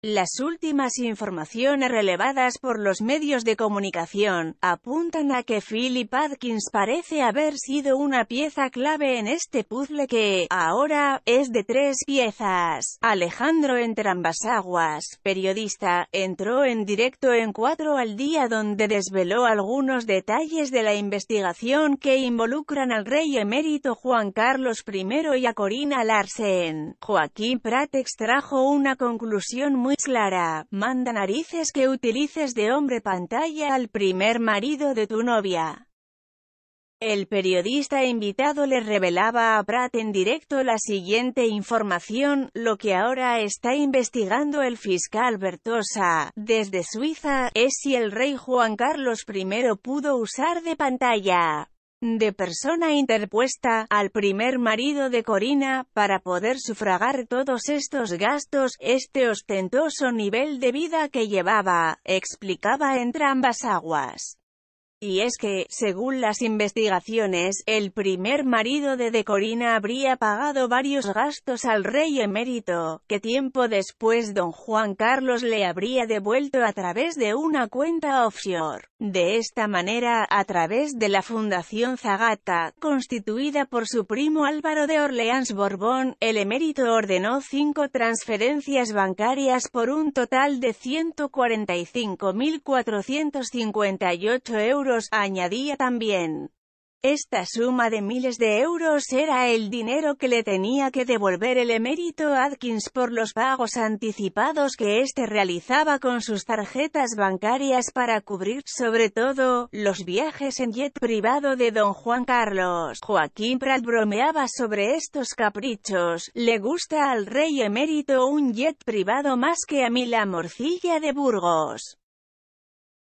Las últimas informaciones relevadas por los medios de comunicación apuntan a que Philip Atkins parece haber sido una pieza clave en este puzzle que, ahora, es de tres piezas. Alejandro Entrambasaguas, periodista, entró en directo en Cuatro al día donde desveló algunos detalles de la investigación que involucran al rey emérito Juan Carlos I y a Corina Larsen. Joaquín Pratex extrajo una conclusión muy muy clara, manda narices que utilices de hombre pantalla al primer marido de tu novia. El periodista invitado le revelaba a Pratt en directo la siguiente información, lo que ahora está investigando el fiscal Bertosa, desde Suiza, es si el rey Juan Carlos I pudo usar de pantalla de persona interpuesta, al primer marido de Corina, para poder sufragar todos estos gastos, este ostentoso nivel de vida que llevaba, explicaba entre ambas aguas. Y es que, según las investigaciones, el primer marido de Decorina habría pagado varios gastos al rey emérito, que tiempo después don Juan Carlos le habría devuelto a través de una cuenta offshore. De esta manera, a través de la Fundación Zagata, constituida por su primo Álvaro de Orleans Borbón, el emérito ordenó cinco transferencias bancarias por un total de 145.458 euros añadía también. Esta suma de miles de euros era el dinero que le tenía que devolver el emérito Atkins por los pagos anticipados que éste realizaba con sus tarjetas bancarias para cubrir, sobre todo, los viajes en jet privado de don Juan Carlos. Joaquín Prat bromeaba sobre estos caprichos, le gusta al rey emérito un jet privado más que a mí la morcilla de Burgos.